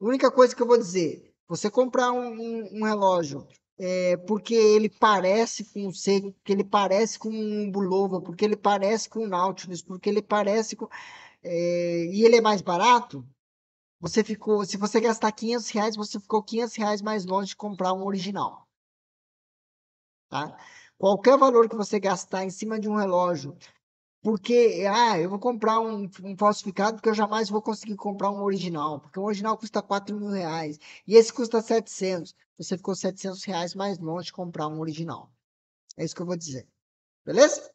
A única coisa que eu vou dizer, você comprar um, um, um relógio é, porque ele parece com o Sega, porque ele parece com um Bulova, porque ele parece com o Nautilus, porque ele parece com... É, e ele é mais barato, você ficou... Se você gastar 500 reais, você ficou 500 reais mais longe de comprar um original. Tá? Qualquer valor que você gastar em cima de um relógio porque, ah, eu vou comprar um, um, falsificado porque eu jamais vou conseguir comprar um original, porque o original custa 4 mil reais e esse custa 700. Você ficou 700 reais mais longe de comprar um original. É isso que eu vou dizer. Beleza?